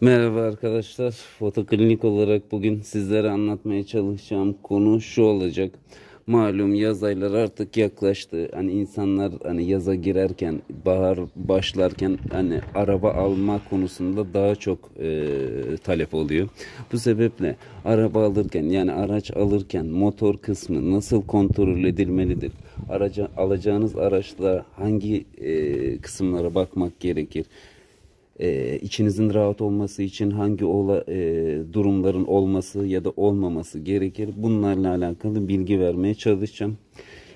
Merhaba arkadaşlar. Fotoklinik olarak bugün sizlere anlatmaya çalışacağım konu şu olacak. Malum yaz ayları artık yaklaştı. Hani insanlar hani yaza girerken, bahar başlarken hani araba alma konusunda daha çok e, talep oluyor. Bu sebeple araba alırken yani araç alırken motor kısmı nasıl kontrol edilmelidir? Araca alacağınız araçla hangi e, kısımlara bakmak gerekir? e, içinizin rahat olması için hangi ola, e, durumların olması ya da olmaması gerekir. Bunlarla alakalı bilgi vermeye çalışacağım.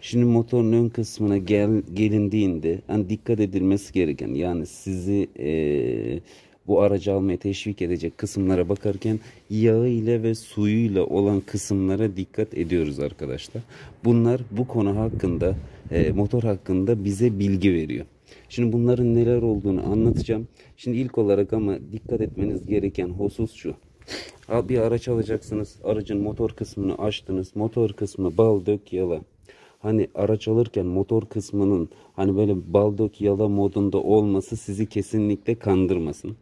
Şimdi motorun ön kısmına gel, gelindiğinde yani dikkat edilmesi gereken yani sizi e, bu aracı almaya teşvik edecek kısımlara bakarken yağı ile ve suyuyla olan kısımlara dikkat ediyoruz arkadaşlar. Bunlar bu konu hakkında e, motor hakkında bize bilgi veriyor. Şimdi bunların neler olduğunu anlatacağım. Şimdi ilk olarak ama dikkat etmeniz gereken husus şu. Bir araç alacaksınız. Aracın motor kısmını açtınız. Motor kısmı bal dök yala. Hani araç alırken motor kısmının hani böyle bal dök yala modunda olması sizi kesinlikle kandırmasın.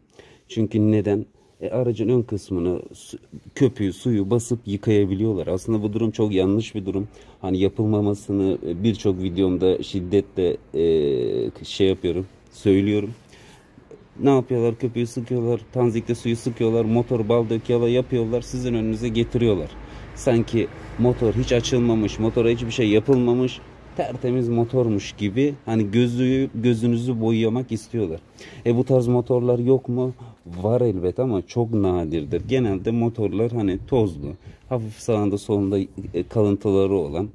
Çünkü neden? e, aracın ön kısmını köpüğü suyu basıp yıkayabiliyorlar. Aslında bu durum çok yanlış bir durum. Hani yapılmamasını e, birçok videomda şiddetle e, şey yapıyorum söylüyorum. Ne yapıyorlar? Köpüğü sıkıyorlar, tanzikte suyu sıkıyorlar, motor bal döküyorlar, yapıyorlar, sizin önünüze getiriyorlar. Sanki motor hiç açılmamış, motora hiçbir şey yapılmamış, tertemiz motormuş gibi hani gözü, gözünüzü boyamak istiyorlar. E bu tarz motorlar yok mu? Var elbet ama çok nadirdir. Genelde motorlar hani tozlu, hafif sağında solunda e, kalıntıları olan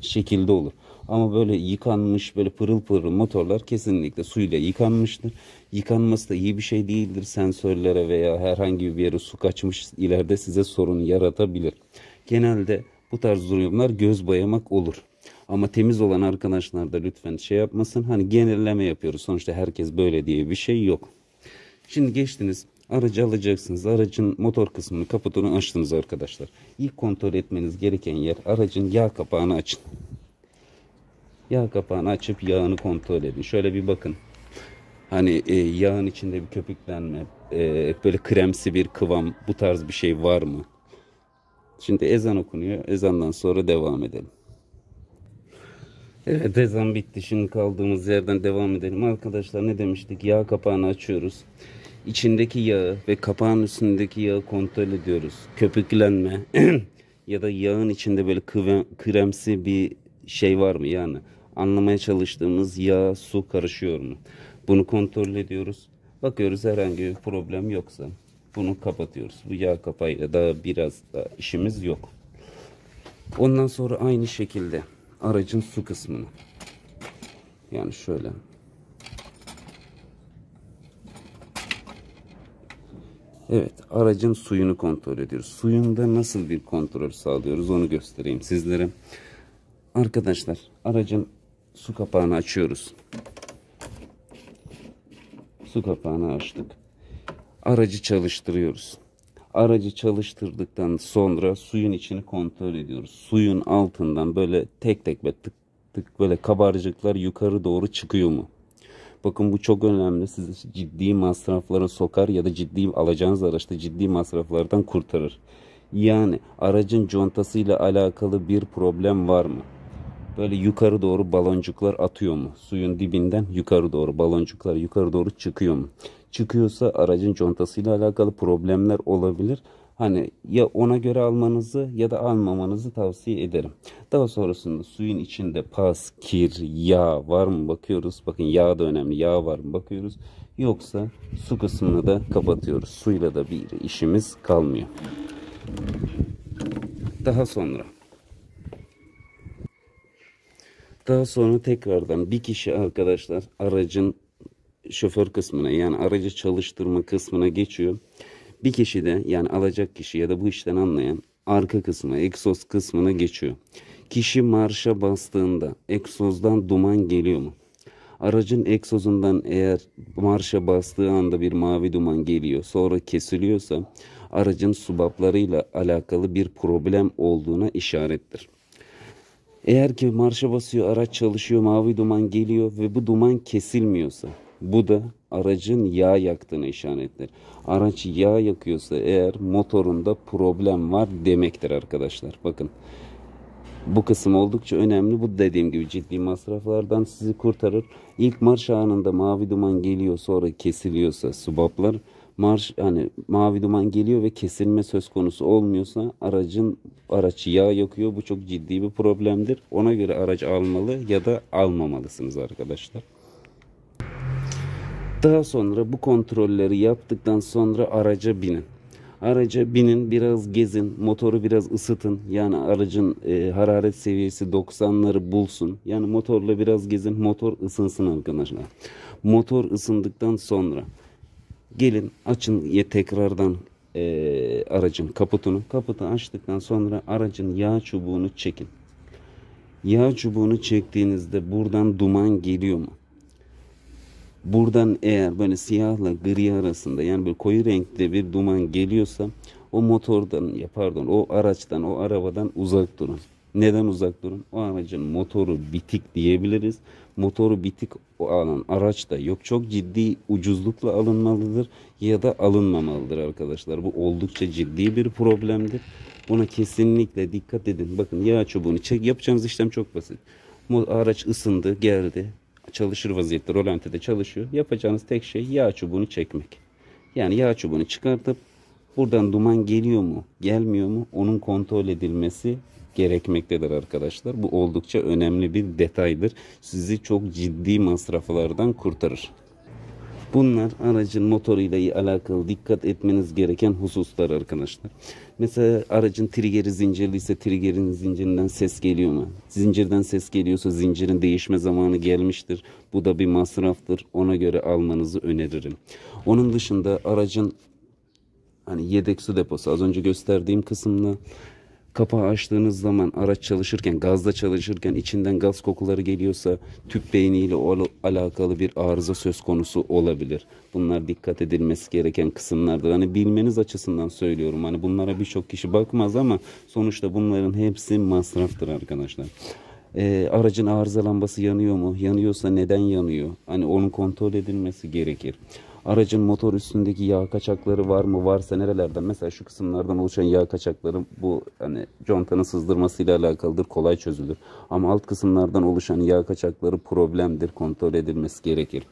şekilde olur. Ama böyle yıkanmış böyle pırıl pırıl motorlar kesinlikle suyla yıkanmıştır. Yıkanması da iyi bir şey değildir sensörlere veya herhangi bir yere su kaçmış ileride size sorun yaratabilir. Genelde bu tarz durumlar göz bayamak olur. Ama temiz olan arkadaşlar da lütfen şey yapmasın. Hani genelleme yapıyoruz. Sonuçta herkes böyle diye bir şey yok. Şimdi geçtiniz. Aracı alacaksınız. Aracın motor kısmını kaputunu açtınız arkadaşlar. İlk kontrol etmeniz gereken yer aracın yağ kapağını açın. Yağ kapağını açıp yağını kontrol edin. Şöyle bir bakın. Hani e, yağın içinde bir köpüklenme, e, böyle kremsi bir kıvam bu tarz bir şey var mı? Şimdi ezan okunuyor. Ezandan sonra devam edelim. Evet ezan bitti. Şimdi kaldığımız yerden devam edelim. Arkadaşlar ne demiştik? Yağ kapağını açıyoruz. içindeki yağı ve kapağın üstündeki yağı kontrol ediyoruz. Köpüklenme ya da yağın içinde böyle kıvem, kremsi bir şey var mı yani? Anlamaya çalıştığımız yağ, su karışıyor mu? Bunu kontrol ediyoruz. Bakıyoruz herhangi bir problem yoksa bunu kapatıyoruz. Bu yağ kapağıyla da biraz da işimiz yok. Ondan sonra aynı şekilde aracın su kısmını. Yani şöyle. Evet aracın suyunu kontrol ediyoruz. Suyunda nasıl bir kontrol sağlıyoruz onu göstereyim sizlere. Arkadaşlar aracın su kapağını açıyoruz. Su kapağını açtık. Aracı çalıştırıyoruz. Aracı çalıştırdıktan sonra suyun içini kontrol ediyoruz. Suyun altından böyle tek tek ve tık tık böyle kabarcıklar yukarı doğru çıkıyor mu? Bakın bu çok önemli. Sizi ciddi masraflara sokar ya da ciddi alacağınız araçta ciddi masraflardan kurtarır. Yani aracın contasıyla alakalı bir problem var mı? böyle yukarı doğru baloncuklar atıyor mu? Suyun dibinden yukarı doğru baloncuklar yukarı doğru çıkıyor mu? Çıkıyorsa aracın contasıyla alakalı problemler olabilir. Hani ya ona göre almanızı ya da almamanızı tavsiye ederim. Daha sonrasında suyun içinde pas, kir, yağ var mı bakıyoruz. Bakın yağ da önemli. Yağ var mı bakıyoruz. Yoksa su kısmını da kapatıyoruz. Suyla da bir işimiz kalmıyor. Daha sonra Daha sonra tekrardan bir kişi arkadaşlar aracın şoför kısmına yani aracı çalıştırma kısmına geçiyor. Bir kişi de yani alacak kişi ya da bu işten anlayan arka kısmı egzoz kısmına geçiyor. Kişi marşa bastığında egzozdan duman geliyor mu? Aracın egzozundan eğer marşa bastığı anda bir mavi duman geliyor sonra kesiliyorsa aracın subaplarıyla alakalı bir problem olduğuna işarettir. Eğer ki marşa basıyor, araç çalışıyor, mavi duman geliyor ve bu duman kesilmiyorsa bu da aracın yağ yaktığını işaretler. Araç yağ yakıyorsa eğer motorunda problem var demektir arkadaşlar. Bakın bu kısım oldukça önemli. Bu dediğim gibi ciddi masraflardan sizi kurtarır. İlk marş anında mavi duman geliyor sonra kesiliyorsa subaplar marş hani mavi duman geliyor ve kesilme söz konusu olmuyorsa aracın araç yağ yakıyor. Bu çok ciddi bir problemdir. Ona göre araç almalı ya da almamalısınız arkadaşlar. Daha sonra bu kontrolleri yaptıktan sonra araca binin. Araca binin biraz gezin motoru biraz ısıtın yani aracın e, hararet seviyesi 90'ları bulsun yani motorla biraz gezin motor ısınsın arkadaşlar motor ısındıktan sonra Gelin açın ya tekrardan e, aracın kaputunu. Kaputu açtıktan sonra aracın yağ çubuğunu çekin. Yağ çubuğunu çektiğinizde buradan duman geliyor mu? Buradan eğer böyle siyahla gri arasında yani böyle koyu renkte bir duman geliyorsa o motordan ya pardon o araçtan o arabadan uzak durun. Neden uzak durun? O aracın motoru bitik diyebiliriz. Motoru bitik olan araç da yok. Çok ciddi ucuzlukla alınmalıdır ya da alınmamalıdır arkadaşlar. Bu oldukça ciddi bir problemdir. Buna kesinlikle dikkat edin. Bakın yağ çubuğunu çek. Yapacağınız işlem çok basit. Araç ısındı, geldi. Çalışır vaziyette, rolantide çalışıyor. Yapacağınız tek şey yağ çubuğunu çekmek. Yani yağ çubuğunu çıkartıp buradan duman geliyor mu, gelmiyor mu onun kontrol edilmesi gerekmektedir arkadaşlar. Bu oldukça önemli bir detaydır. Sizi çok ciddi masraflardan kurtarır. Bunlar aracın motoruyla alakalı dikkat etmeniz gereken hususlar arkadaşlar. Mesela aracın trigeri zincirli ise triggerin zincirinden ses geliyor mu? Zincirden ses geliyorsa zincirin değişme zamanı gelmiştir. Bu da bir masraftır. Ona göre almanızı öneririm. Onun dışında aracın hani yedek su deposu az önce gösterdiğim kısımda kapağı açtığınız zaman araç çalışırken, gazda çalışırken içinden gaz kokuları geliyorsa tüp beyniyle al alakalı bir arıza söz konusu olabilir. Bunlar dikkat edilmesi gereken kısımlardır. Hani bilmeniz açısından söylüyorum. Hani bunlara birçok kişi bakmaz ama sonuçta bunların hepsi masraftır arkadaşlar. Ee, aracın arıza lambası yanıyor mu? Yanıyorsa neden yanıyor? Hani onun kontrol edilmesi gerekir. Aracın motor üstündeki yağ kaçakları var mı? Varsa nerelerden? Mesela şu kısımlardan oluşan yağ kaçakları bu hani contanın sızdırmasıyla alakalıdır. Kolay çözülür. Ama alt kısımlardan oluşan yağ kaçakları problemdir. Kontrol edilmesi gerekir.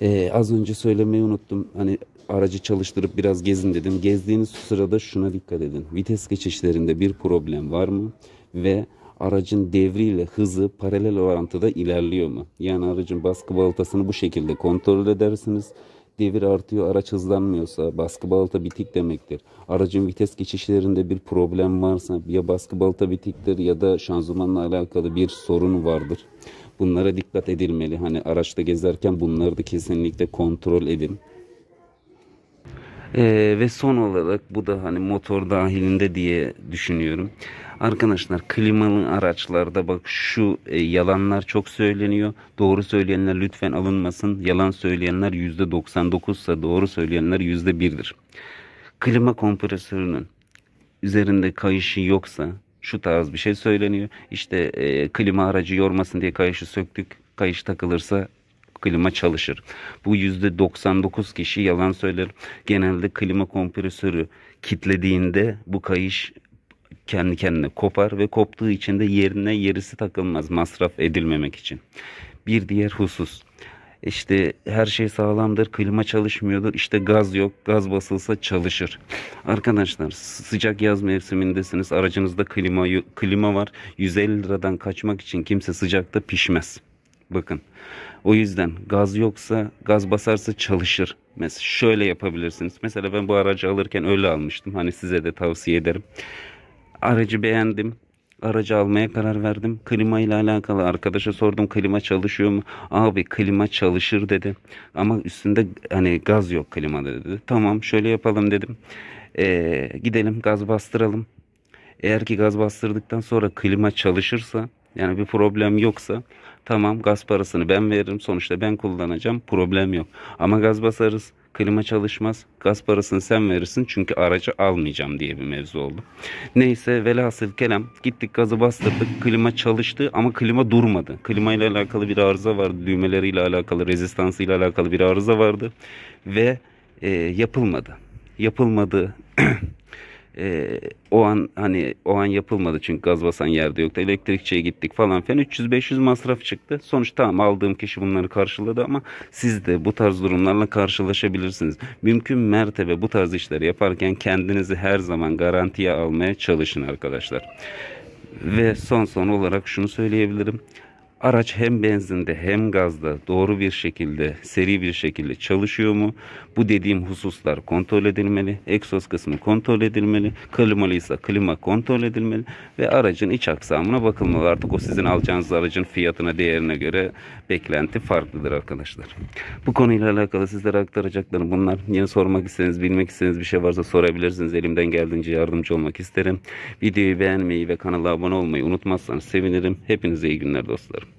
Ee, az önce söylemeyi unuttum. Hani aracı çalıştırıp biraz gezin dedim. Gezdiğiniz sırada şuna dikkat edin. Vites geçişlerinde bir problem var mı? Ve aracın devriyle hızı paralel orantıda ilerliyor mu? Yani aracın baskı balatasını bu şekilde kontrol edersiniz. Devir artıyor, araç hızlanmıyorsa baskı balta bitik demektir. Aracın vites geçişlerinde bir problem varsa ya baskı balta bitiktir ya da şanzımanla alakalı bir sorun vardır. Bunlara dikkat edilmeli. Hani araçta gezerken bunları da kesinlikle kontrol edin. Ee, ve son olarak bu da hani motor dahilinde diye düşünüyorum. Arkadaşlar klimalı araçlarda bak şu e, yalanlar çok söyleniyor. Doğru söyleyenler lütfen alınmasın. Yalan söyleyenler %99 ise doğru söyleyenler %1'dir. Klima kompresörünün üzerinde kayışı yoksa şu tarz bir şey söyleniyor. İşte e, klima aracı yormasın diye kayışı söktük. Kayış takılırsa klima çalışır. Bu yüzde 99 kişi yalan söyler. Genelde klima kompresörü kitlediğinde bu kayış kendi kendine kopar ve koptuğu için de yerine yerisi takılmaz masraf edilmemek için. Bir diğer husus işte her şey sağlamdır, klima çalışmıyordur, işte gaz yok, gaz basılsa çalışır. Arkadaşlar sıcak yaz mevsimindesiniz, aracınızda klima, klima var, 150 liradan kaçmak için kimse sıcakta pişmez. Bakın o yüzden gaz yoksa gaz basarsa çalışır. Mesela şöyle yapabilirsiniz. Mesela ben bu aracı alırken öyle almıştım. Hani size de tavsiye ederim. Aracı beğendim. Aracı almaya karar verdim. Klima ile alakalı arkadaşa sordum klima çalışıyor mu? Abi klima çalışır dedi. Ama üstünde hani gaz yok klima dedi. Tamam şöyle yapalım dedim. Ee, gidelim gaz bastıralım. Eğer ki gaz bastırdıktan sonra klima çalışırsa yani bir problem yoksa tamam gaz parasını ben veririm. Sonuçta ben kullanacağım. Problem yok. Ama gaz basarız klima çalışmaz, gaz parasını sen verirsin çünkü aracı almayacağım diye bir mevzu oldu. Neyse velhasıl kelam gittik gazı bastırdık klima çalıştı ama klima durmadı. Klima ile alakalı bir arıza vardı, düğmeleriyle alakalı, rezistansıyla alakalı bir arıza vardı ve e, yapılmadı. Yapılmadı e, o an hani o an yapılmadı çünkü gaz basan yerde yoktu. Elektrikçiye gittik falan filan 300-500 masraf çıktı. Sonuç tamam aldığım kişi bunları karşıladı ama siz de bu tarz durumlarla karşılaşabilirsiniz. Mümkün mertebe bu tarz işleri yaparken kendinizi her zaman garantiye almaya çalışın arkadaşlar. Ve son son olarak şunu söyleyebilirim araç hem benzinde hem gazda doğru bir şekilde seri bir şekilde çalışıyor mu? Bu dediğim hususlar kontrol edilmeli. Egzoz kısmı kontrol edilmeli. Klimalıysa klima kontrol edilmeli ve aracın iç aksamına bakılmalı. Artık o sizin alacağınız aracın fiyatına değerine göre beklenti farklıdır arkadaşlar. Bu konuyla alakalı sizlere aktaracaklarım bunlar. Yine sormak istediğiniz, bilmek istediğiniz bir şey varsa sorabilirsiniz. Elimden geldiğince yardımcı olmak isterim. Videoyu beğenmeyi ve kanala abone olmayı unutmazsanız sevinirim. Hepinize iyi günler dostlarım.